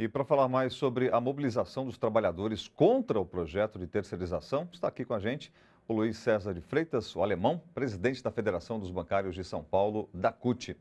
E para falar mais sobre a mobilização dos trabalhadores contra o projeto de terceirização, está aqui com a gente o Luiz César de Freitas, o alemão, presidente da Federação dos Bancários de São Paulo, da CUT.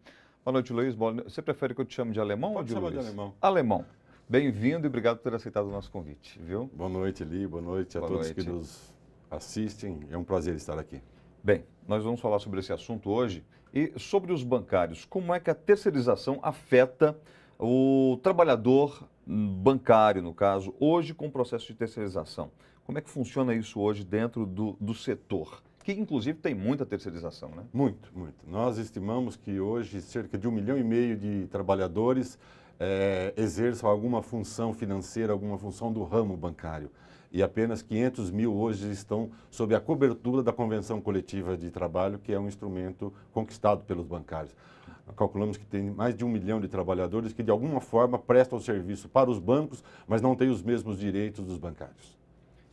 Boa noite, Luiz. Você prefere que eu te chame de alemão Pode ou de chamar Luiz? de alemão. Alemão. Bem-vindo e obrigado por ter aceitado o nosso convite, viu? Boa noite, Li. Boa noite a Boa todos noite. que nos assistem. É um prazer estar aqui. Bem, nós vamos falar sobre esse assunto hoje e sobre os bancários. Como é que a terceirização afeta o trabalhador bancário, no caso, hoje com o processo de terceirização, como é que funciona isso hoje dentro do, do setor? Que inclusive tem muita terceirização, né? Muito, muito. Nós estimamos que hoje cerca de um milhão e meio de trabalhadores é, exerçam alguma função financeira, alguma função do ramo bancário. E apenas 500 mil hoje estão sob a cobertura da Convenção Coletiva de Trabalho, que é um instrumento conquistado pelos bancários calculamos que tem mais de um milhão de trabalhadores que, de alguma forma, prestam serviço para os bancos, mas não têm os mesmos direitos dos bancários.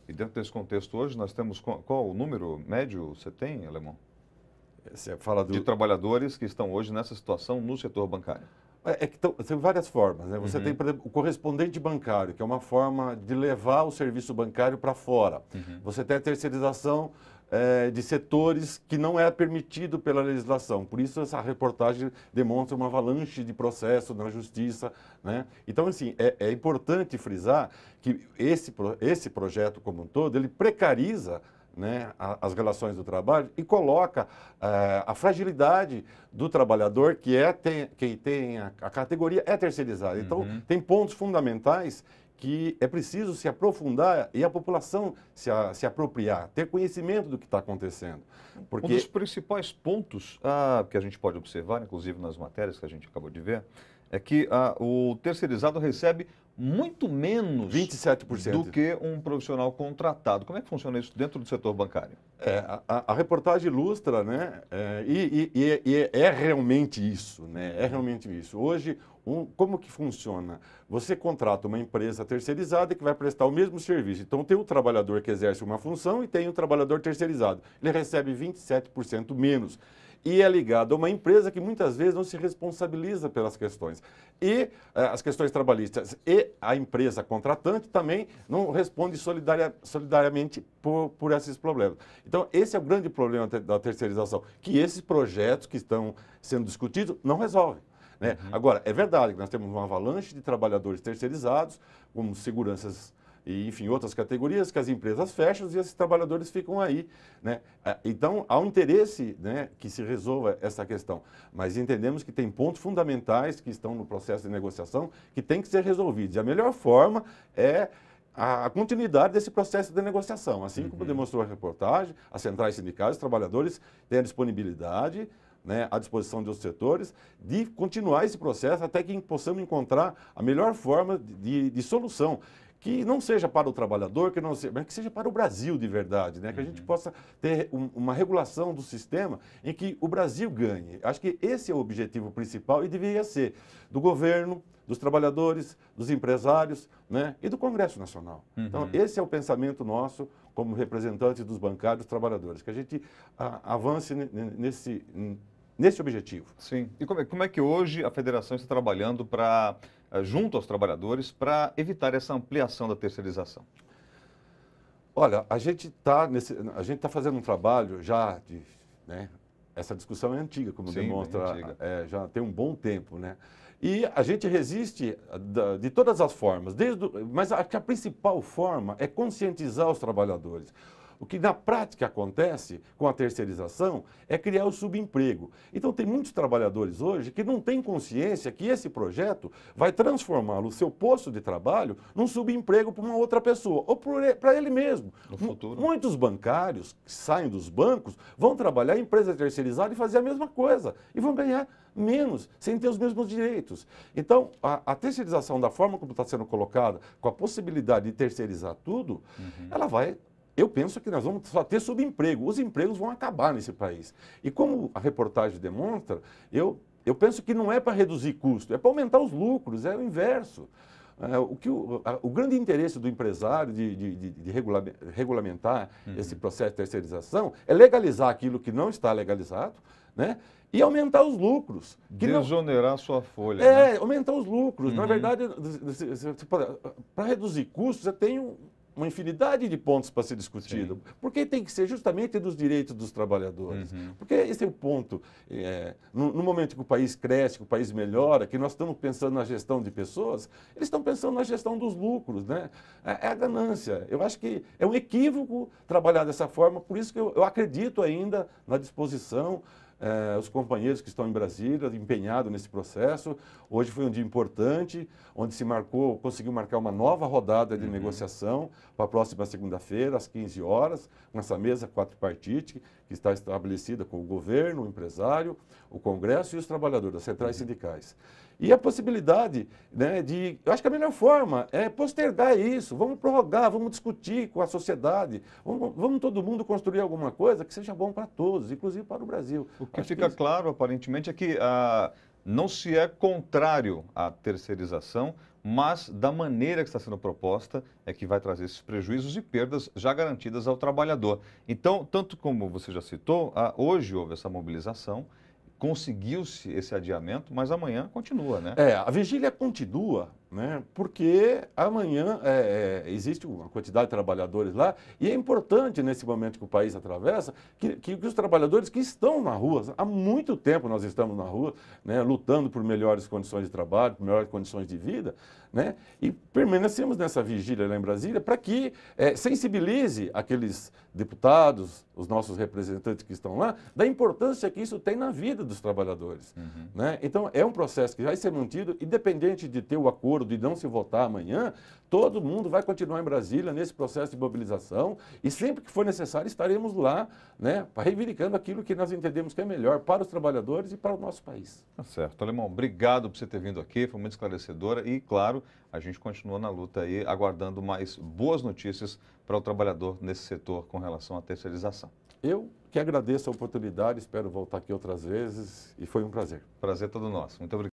E dentro desse contexto hoje, nós temos qual, qual o número médio você tem, Alemão? Você fala do... De trabalhadores que estão hoje nessa situação no setor bancário. É, é que tem várias formas. Né? Você uhum. tem, por exemplo, o correspondente bancário, que é uma forma de levar o serviço bancário para fora. Uhum. Você tem a terceirização é, de setores que não é permitido pela legislação. Por isso, essa reportagem demonstra uma avalanche de processo na justiça. Né? Então, assim, é, é importante frisar que esse, esse projeto como um todo, ele precariza né, as relações do trabalho e coloca uh, a fragilidade do trabalhador, que é tem, quem tem a, a categoria é terceirizada. Então, uhum. tem pontos fundamentais que é preciso se aprofundar e a população se, a, se apropriar, ter conhecimento do que está acontecendo. Porque... Um dos principais pontos ah, que a gente pode observar, inclusive nas matérias que a gente acabou de ver, é que a, o terceirizado recebe muito menos 27%. do que um profissional contratado. Como é que funciona isso dentro do setor bancário? É, a, a reportagem ilustra, né? É, e, e, é, é, e, é realmente isso, né? É realmente isso. Hoje, um, como que funciona? Você contrata uma empresa terceirizada que vai prestar o mesmo serviço. Então tem o trabalhador que exerce uma função e tem o trabalhador terceirizado. Ele recebe 27% menos e é ligado a uma empresa que muitas vezes não se responsabiliza pelas questões. E eh, as questões trabalhistas e a empresa contratante também não responde solidariamente por, por esses problemas. Então, esse é o grande problema da terceirização, que esses projetos que estão sendo discutidos não resolvem. Né? Uhum. Agora, é verdade que nós temos uma avalanche de trabalhadores terceirizados, como seguranças e enfim, outras categorias que as empresas fecham e esses trabalhadores ficam aí. Né? Ah, então, há um interesse né, que se resolva essa questão, mas entendemos que tem pontos fundamentais que estão no processo de negociação que têm que ser resolvidos. E a melhor forma é a continuidade desse processo de negociação. Assim como uhum. demonstrou a reportagem, as centrais sindicais, os trabalhadores têm a disponibilidade né, à disposição dos setores, de continuar esse processo até que possamos encontrar a melhor forma de, de, de solução que não seja para o trabalhador, que não seja, mas que seja para o Brasil de verdade, né? que a gente uhum. possa ter um, uma regulação do sistema em que o Brasil ganhe. Acho que esse é o objetivo principal e deveria ser do governo, dos trabalhadores, dos empresários né? e do Congresso Nacional. Então, uhum. Então, esse é o pensamento nosso como representantes dos bancários trabalhadores, que a gente a, avance nesse, nesse objetivo. Sim. E como é, como é que hoje a federação está trabalhando para eh, junto aos trabalhadores para evitar essa ampliação da terceirização? Olha, a gente está tá fazendo um trabalho já de. Né, essa discussão é antiga, como Sim, demonstra, é, já tem um bom tempo, né? E a gente resiste eh, de todas as formas, desde, mas que a principal forma é conscientizar os trabalhadores. O que na prática acontece com a terceirização é criar o subemprego. Então tem muitos trabalhadores hoje que não têm consciência que esse projeto vai transformar o seu posto de trabalho num subemprego para uma outra pessoa ou para ele mesmo. No futuro. Muitos bancários que saem dos bancos vão trabalhar em empresa terceirizada e fazer a mesma coisa e vão ganhar menos, sem ter os mesmos direitos. Então, a, a terceirização da forma como está sendo colocada, com a possibilidade de terceirizar tudo, uhum. ela vai eu penso que nós vamos só ter subemprego. Os empregos vão acabar nesse país. E como a reportagem demonstra, eu, eu penso que não é para reduzir custo, é para aumentar os lucros, é o inverso. É, o, que o, a, o, grande interesse do empresário de, de, de, de regula regulamentar uhum. esse processo de terceirização é legalizar aquilo que não está legalizado né? e aumentar os lucros. Desonerar não... sua folha. É, né? aumentar os lucros. Uhum. Na verdade, para reduzir custos, você tem um, uma infinidade de pontos para ser discutido. Sim. Porque tem que ser justamente dos direitos dos trabalhadores. Uhum. Porque esse é o ponto. É, no, no, momento que o país cresce, que o país melhora, que nós estamos pensando na gestão de pessoas, eles estão pensando na gestão dos lucros. Né? É, é a ganância. Eu acho que é um equívoco trabalhar dessa forma, por isso que eu, eu acredito ainda na disposição eh, os companheiros que estão em Brasília, empenhados nesse processo. Hoje foi um dia importante, onde se marcou, conseguiu marcar uma nova rodada de uhum. negociação para a próxima segunda-feira, às 15 horas, com essa mesa quatro partite que está estabelecida com o governo, o empresário, o Congresso e os trabalhadores, as centrais uhum. sindicais. E a possibilidade né, de. Eu acho que a melhor forma é postergar isso, vamos prorrogar, vamos discutir com a sociedade, vamos, vamos todo mundo construir alguma coisa que seja bom para todos, inclusive para o Brasil. O que acho fica que... claro, aparentemente, é que ah, não se é contrário à terceirização, mas da maneira que está sendo proposta é que vai trazer esses prejuízos e perdas já garantidas ao trabalhador. Então, tanto como você já citou, ah, hoje houve essa mobilização, conseguiu-se esse adiamento, mas amanhã continua, né? É, a vigília continua né? porque amanhã é, é, existe uma quantidade de trabalhadores lá e é importante nesse momento que o país atravessa que, que, que os trabalhadores que estão na rua, há muito tempo nós estamos na rua, né, lutando por melhores condições de trabalho, por melhores condições de vida, né, e permanecemos nessa vigília lá em Brasília para que é, sensibilize aqueles deputados, os nossos representantes que estão lá, da importância que isso tem na vida dos trabalhadores. Uhum. Né? Então é um processo que vai ser mantido, independente de ter o acordo acordo e não se votar amanhã, todo mundo vai continuar em Brasília nesse processo de mobilização e sempre que for necessário estaremos lá, né, reivindicando aquilo que nós entendemos que é melhor para os trabalhadores e para o nosso país. Tá certo. Alemão, obrigado por você ter vindo aqui, foi muito esclarecedora e, claro, a gente continua na luta aí, aguardando mais boas notícias para o trabalhador nesse setor com relação à terceirização. Eu que agradeço a oportunidade, espero voltar aqui outras vezes e foi um prazer. Prazer todo nosso. Muito obrigado.